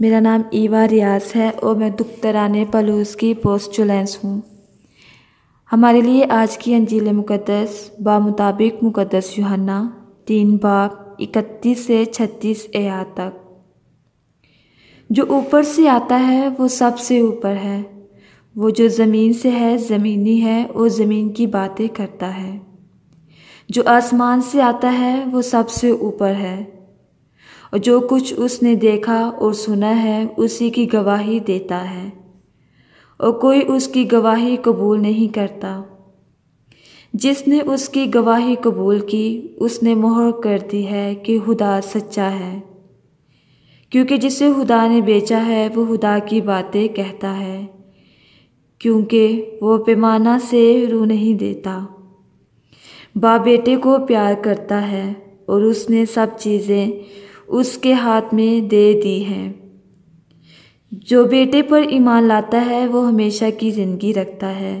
मेरा नाम ईवा रियाज है और मैं दुख तराने पलूस की पोस्टुलेंस हूँ हमारे लिए आज की अंजील मुक़दस मुताबिक मुक़दस युहाना तीन बाप इकतीस से छत्तीस ए तक जो ऊपर से आता है वो सबसे ऊपर है वो जो ज़मीन से है ज़मीनी है वो ज़मीन की बातें करता है जो आसमान से आता है वो सबसे ऊपर है और जो कुछ उसने देखा और सुना है उसी की गवाही देता है और कोई उसकी गवाही कबूल नहीं करता जिसने उसकी गवाही कबूल की उसने मोहर कर दी है कि खुदा सच्चा है क्योंकि जिसे खुदा ने बेचा है वो खुदा की बातें कहता है क्योंकि वो पैमाना से रू नहीं देता बाप बेटे को प्यार करता है और उसने सब चीज़ें उसके हाथ में दे दी है जो बेटे पर ईमान लाता है वो हमेशा की ज़िंदगी रखता है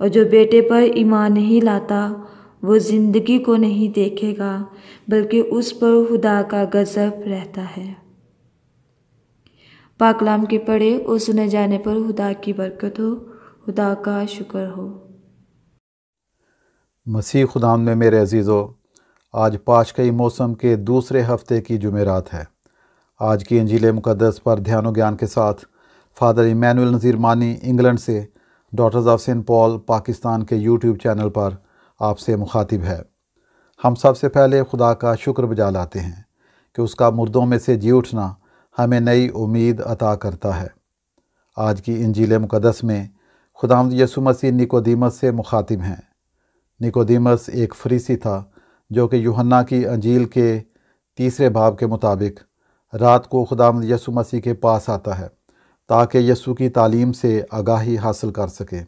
और जो बेटे पर ईमान नहीं लाता वो ज़िंदगी को नहीं देखेगा बल्कि उस पर खुदा का गज़ब रहता है पाकलाम के पढ़े और सुने जाने पर खुदा की बरकत हो खुदा का शुक्र हो मसीह खुदा में मेरे अजीज़ों आज पाशकई मौसम के दूसरे हफ्ते की जुमेरात है आज की इंजील मुकदस पर ध्यान ज्ञान के साथ फादर इमानुअल नज़ीर मानी इंग्लैंड से daughters of Saint Paul Pakistan के यूट्यूब चैनल पर आपसे मुखातिब है हम सबसे पहले खुदा का शुक्र बजा लाते हैं कि उसका मुर्दों में से जी उठना हमें नई उम्मीद अता करता है आज की इंजील मुकदस में खुदाम यसु मसीह निकोदीमस से मुखातिब हैं निकोदीमस एक फ्रीसी था जो कि यूहन्ना की अंजील के तीसरे भाव के मुताबिक रात को खुदाम यसु मसीह के पास आता है ताकि यसु की तालीम से आगाही हासिल कर सके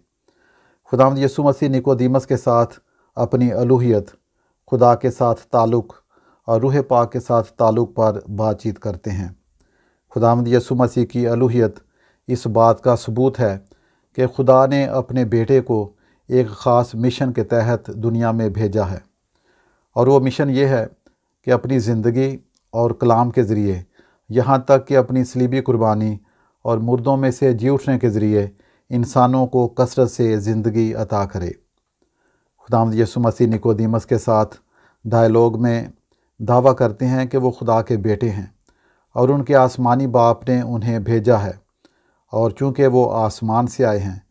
खुदाम यसु मसीह निकोदीमस के साथ अपनी अलूहियत खुदा के साथ ताल्लुक़ और रूह पाक के साथ ताल्लुक़ पर बातचीत करते हैं खुदाम यसु मसीह की अलूहियत इस बात का सबूत है कि खुदा ने अपने बेटे को एक ख़ास मिशन के तहत दुनिया में भेजा है और वो मिशन ये है कि अपनी ज़िंदगी और कलाम के ज़रिए यहाँ तक कि अपनी सलीबी कुर्बानी और मुर्दों में से जी उठने के ज़रिए इंसानों को कसरत से ज़िंदगी अता करे खुदाम यसु मसीह निकोदीमस के साथ डायलॉग में दावा करते हैं कि वो खुदा के बेटे हैं और उनके आसमानी बाप ने उन्हें भेजा है और चूंकि वो आसमान से आए हैं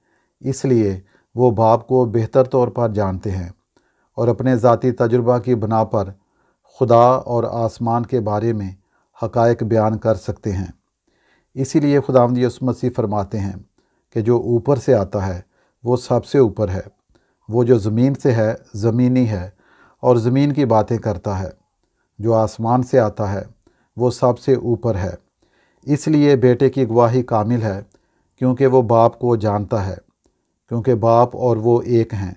इसलिए वो बाप को बेहतर तौर पर जानते हैं और अपने ज़ाती तजुर्बा की बना पर खुदा और आसमान के बारे में हकायक बयान कर सकते हैं इसीलिए खुदामद मसीह फरमाते हैं कि जो ऊपर से आता है वो सबसे ऊपर है वो जो ज़मीन से है ज़मीनी है और ज़मीन की बातें करता है जो आसमान से आता है वो सबसे ऊपर है इसलिए बेटे की गवाही कामिल है क्योंकि वो बाप को जानता है क्योंकि बाप और वो एक हैं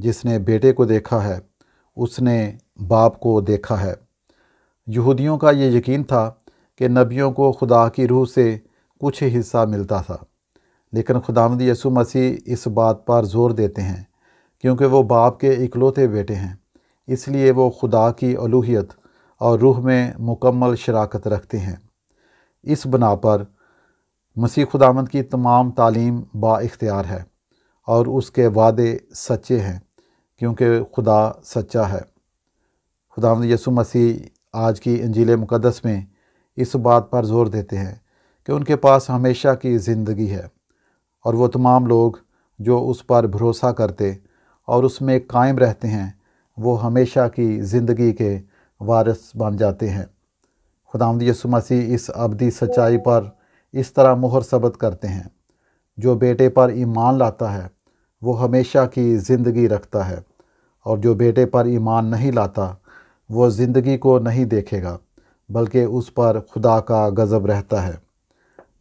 जिसने बेटे को देखा है उसने बाप को देखा है यहूदियों का ये यकीन था कि नबियों को खुदा की रूह से कुछ हिस्सा मिलता था लेकिन खुदामद यसु मसीह इस बात पर जोर देते हैं क्योंकि वो बाप के इकलौते बेटे हैं इसलिए वो खुदा की अलूहियत और रूह में मुकम्मल शराकत रखते हैं इस बना पर मसीह खुदामद की तमाम तालीम बाख्तियार है और उसके वादे सच्चे हैं क्योंकि खुदा सच्चा है खुदा यसु मसीह आज की अंजील मुकदस में इस बात पर जोर देते हैं कि उनके पास हमेशा की ज़िंदगी है और वो तमाम लोग जो उस पर भरोसा करते और उसमें कायम रहते हैं वो हमेशा की ज़िंदगी के वारस बन जाते हैं खुदा यसु मसीह इस अबदी सच्चाई पर इस तरह मुहर सबत करते हैं जो बेटे पर ईमान लाता है वो हमेशा की ज़िंदगी रखता है और जो बेटे पर ईमान नहीं लाता वो ज़िंदगी को नहीं देखेगा बल्कि उस पर खुदा का गज़ब रहता है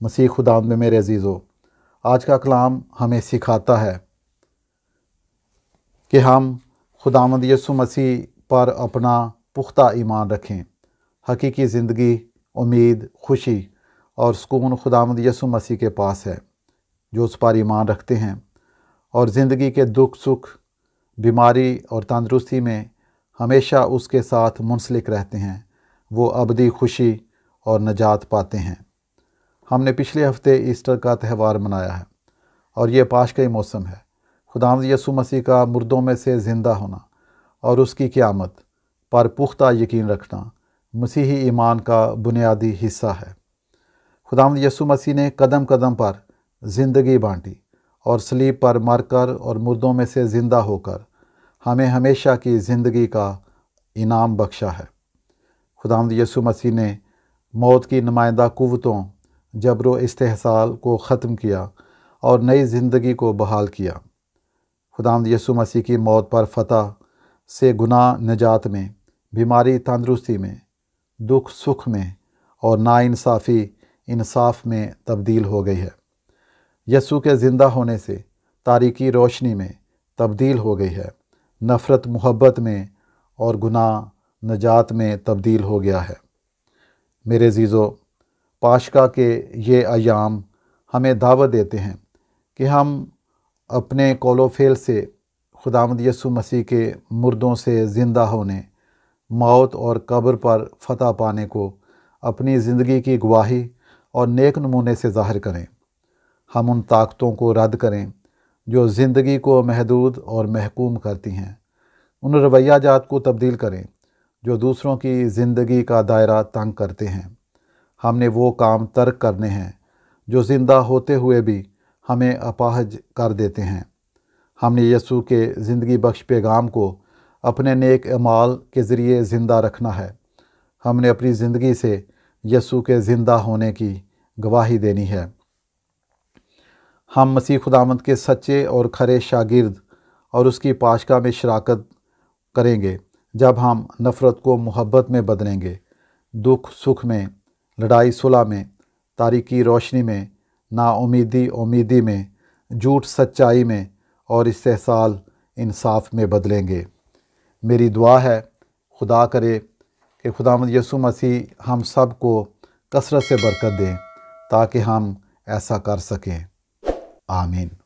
मसीह खुदा में मेरे अजीज़ो आज का कलाम हमें सिखाता है कि हम खुदामद यसु मसीह पर अपना पुख्ता ईमान रखें हकीकी ज़िंदगी उम्मीद खुशी और सुकून खुदामद यसु मसीह के पास है जो उस पर ईमान रखते हैं और ज़िंदगी के दुख सुख बीमारी और तंदरुस्ती में हमेशा उसके साथ मुंसलिक रहते हैं वो अबदी खुशी और नजात पाते हैं हमने पिछले हफ्ते ईस्टर का त्यौहार मनाया है और ये पाश का ही मौसम है खुदाम यसु मसीह का मुर्दों में से ज़िंदा होना और उसकी क़्यामत पर पुख्ता यकीन रखना मसीही ईमान का बुनियादी हिस्सा है खुदाम यसु मसीह ने कदम कदम पर ज़िंदगी बांटी और स्लीप पर मरकर और मुर्दों में से ज़िंदा होकर हमें हमेशा की ज़िंदगी का इनाम बख्शा है खुदाम यसु मसीह ने मौत की नुमाइंदा कुतों जबरो इस्तेसाल को ख़त्म किया और नई ज़िंदगी को बहाल किया खुदाम यसु मसीह की मौत पर फतह से गुनाह निजात में बीमारी तंदरुस्ती में दुख सुख में और नाानसाफी इंसाफ में तब्दील हो गई है यसु के ज़िंदा होने से तारीकी रोशनी में तब्दील हो गई है नफ़रत मोहब्बत में और गुनाह नजात में तब्दील हो गया है मेरे जीज़ो पाशका के ये अयाम हमें दावत देते हैं कि हम अपने कोलोफेल से खुदामद यसु मसीह के मुर्दों से ज़िंदा होने मौत और कब्र पर फतह पाने को अपनी ज़िंदगी की गवाही और नेक नमूने से ज़ाहिर करें हम उन ताकतों को रद्द करें जो ज़िंदगी को महदूद और महकूम करती हैं उन रवैया जात को तब्दील करें जो दूसरों की ज़िंदगी का दायरा तंग करते हैं हमने वो काम तर्क करने हैं जो ज़िंदा होते हुए भी हमें अपाहज कर देते हैं हमने यसु के ज़िंदगी बख्श पैगाम को अपने नेक अमाल के ज़रिए ज़िंदा रखना है हमने अपनी ज़िंदगी से यसु के ज़िंदा होने की गवाही देनी है हम मसीह खुदामद के सच्चे और खरे शागिर्द और उसकी पाशका में शराकत करेंगे जब हम नफ़रत को मोहब्बत में बदलेंगे दुख सुख में लड़ाई सुलह में तारीकी रोशनी में नाउमीदी उम्मीदी में झूठ सच्चाई में और इस्तेसाल इंसाफ में बदलेंगे मेरी दुआ है खुदा करे कि खुदाम यसु मसीह हम सब को कसरत से बरकत दें ताकि हम ऐसा कर सकें 아멘.